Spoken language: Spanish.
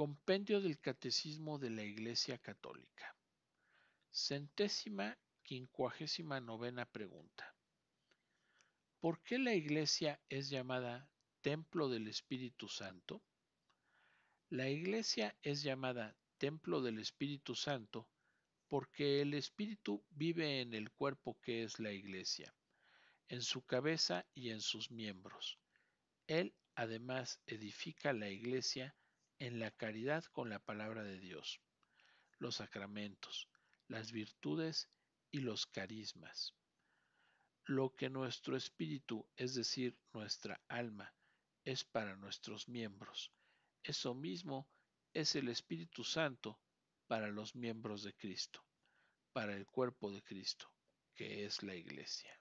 Compendio del Catecismo de la Iglesia Católica. Centésima quincuagésima novena pregunta. ¿Por qué la Iglesia es llamada Templo del Espíritu Santo? La Iglesia es llamada Templo del Espíritu Santo porque el Espíritu vive en el cuerpo que es la Iglesia, en su cabeza y en sus miembros. Él además edifica la Iglesia en la caridad con la palabra de Dios, los sacramentos, las virtudes y los carismas. Lo que nuestro espíritu, es decir, nuestra alma, es para nuestros miembros, eso mismo es el Espíritu Santo para los miembros de Cristo, para el cuerpo de Cristo, que es la Iglesia.